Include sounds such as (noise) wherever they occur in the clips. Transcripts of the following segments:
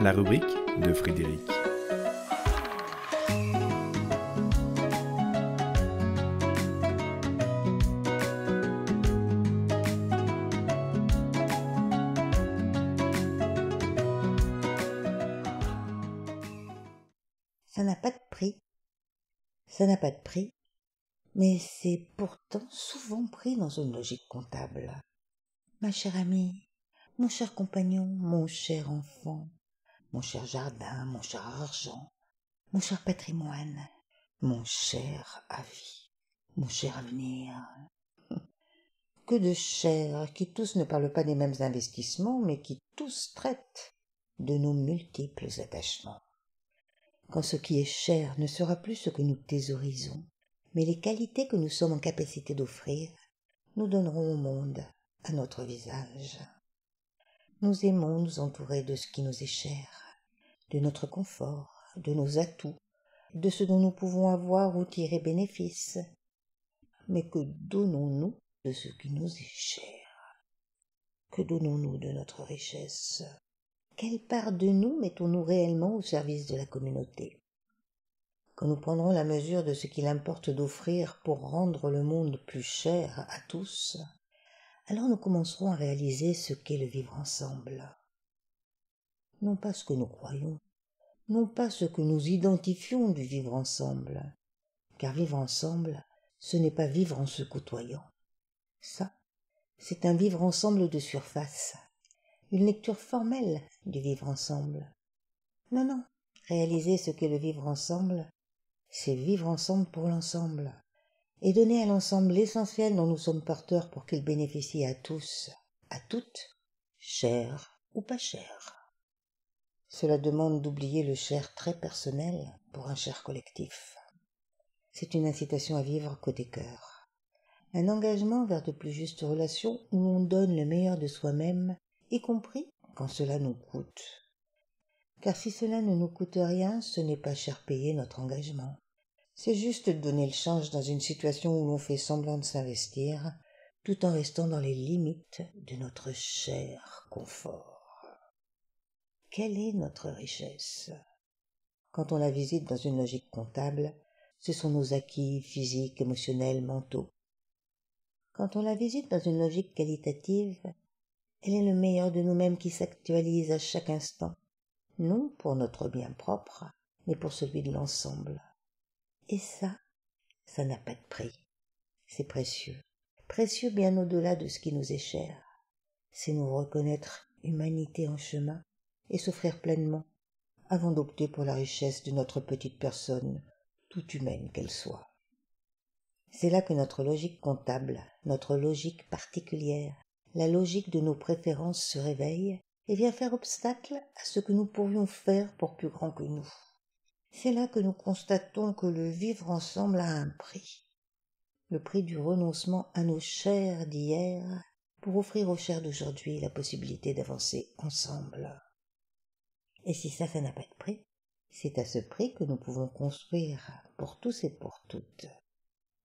la rubrique de Frédéric. Ça n'a pas de prix. Ça n'a pas de prix. Mais c'est pourtant souvent pris dans une logique comptable. Ma chère amie, mon cher compagnon, mon cher enfant, mon cher jardin, mon cher argent, mon cher patrimoine, mon cher avis, mon cher avenir. (laughs) Que de chers qui tous ne parlent pas des mêmes investissements, mais qui tous traitent de nos multiples attachements. Quand ce qui est cher ne sera plus ce que nous thésaurisons, mais les qualités que nous sommes en capacité d'offrir, nous donnerons au monde, à notre visage, nous aimons nous entourer de ce qui nous est cher, de notre confort, de nos atouts, de ce dont nous pouvons avoir ou tirer bénéfice. Mais que donnons-nous de ce qui nous est cher Que donnons-nous de notre richesse Quelle part de nous mettons-nous réellement au service de la communauté Quand nous prendrons la mesure de ce qu'il importe d'offrir pour rendre le monde plus cher à tous, alors nous commencerons à réaliser ce qu'est le vivre ensemble. Non pas ce que nous croyons, non pas ce que nous identifions du vivre ensemble, car vivre ensemble, ce n'est pas vivre en se côtoyant. Ça, c'est un vivre ensemble de surface, une lecture formelle du vivre ensemble. Non, non, réaliser ce qu'est le vivre ensemble, c'est vivre ensemble pour l'ensemble, et donner à l'ensemble l'essentiel dont nous sommes porteurs pour qu'il bénéficie à tous, à toutes, cher ou pas cher. Cela demande d'oublier le cher très personnel pour un cher collectif. C'est une incitation à vivre côté cœur. Un engagement vers de plus justes relations où l'on donne le meilleur de soi-même, y compris quand cela nous coûte. Car si cela ne nous coûte rien, ce n'est pas cher payer notre engagement. C'est juste de donner le change dans une situation où l'on fait semblant de s'investir, tout en restant dans les limites de notre cher confort. Quelle est notre richesse Quand on la visite dans une logique comptable, ce sont nos acquis physiques, émotionnels, mentaux. Quand on la visite dans une logique qualitative, elle est le meilleur de nous-mêmes qui s'actualise à chaque instant, non pour notre bien propre, mais pour celui de l'ensemble. Et ça, ça n'a pas de prix. C'est précieux. Précieux bien au-delà de ce qui nous est cher. C'est nous reconnaître humanité en chemin et souffrir pleinement avant d'opter pour la richesse de notre petite personne, toute humaine qu'elle soit. C'est là que notre logique comptable, notre logique particulière, la logique de nos préférences se réveille et vient faire obstacle à ce que nous pourrions faire pour plus grand que nous. C'est là que nous constatons que le vivre ensemble a un prix. Le prix du renoncement à nos chairs d'hier pour offrir aux chairs d'aujourd'hui la possibilité d'avancer ensemble. Et si ça, ça n'a pas de prix, c'est à ce prix que nous pouvons construire, pour tous et pour toutes,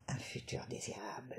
un futur désirable.